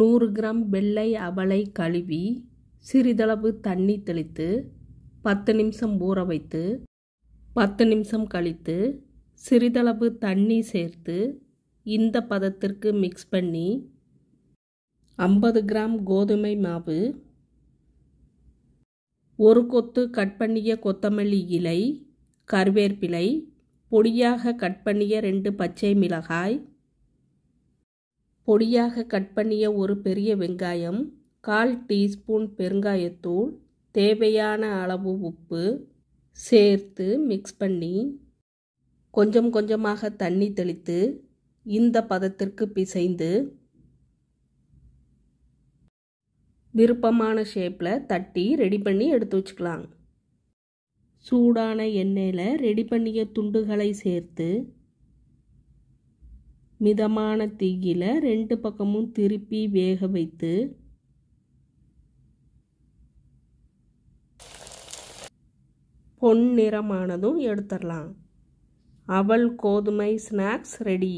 நூறு கிராம் வெள்ளை அவலை கழுவி சிறிதளவு தண்ணி தெளித்து பத்து நிமிஷம் ஊற வைத்து பத்து நிமிஷம் கழித்து சிறிதளவு தண்ணி சேர்த்து இந்த பதத்திற்கு மிக்ஸ் பண்ணி ஐம்பது கிராம் கோதுமை மாவு ஒரு கொத்து கட் பண்ணிய கொத்தமல்லி இலை கருவேற்பிலை பொடியாக கட் பண்ணிய ரெண்டு பச்சை மிளகாய் பொடியாக கட் பண்ணிய ஒரு பெரிய வெங்காயம் கால் டீஸ்பூன் பெருங்காயத்தூள் தேவையான அளவு உப்பு சேர்த்து மிக்ஸ் பண்ணி கொஞ்சம் கொஞ்சமாக தண்ணி தெளித்து இந்த பதத்திற்கு பிசைந்து விருப்பமான ஷேப்பில் தட்டி ரெடி பண்ணி எடுத்து வச்சுக்கலாம் சூடான எண்ணெயில் ரெடி பண்ணிய துண்டுகளை சேர்த்து மிதமான தீயில் ரெண்டு பக்கமும் திருப்பி வேக வைத்து பொன் நிறமானதும் எடுத்துடலாம் அவள் கோதுமை ஸ்நாக்ஸ் ரெடி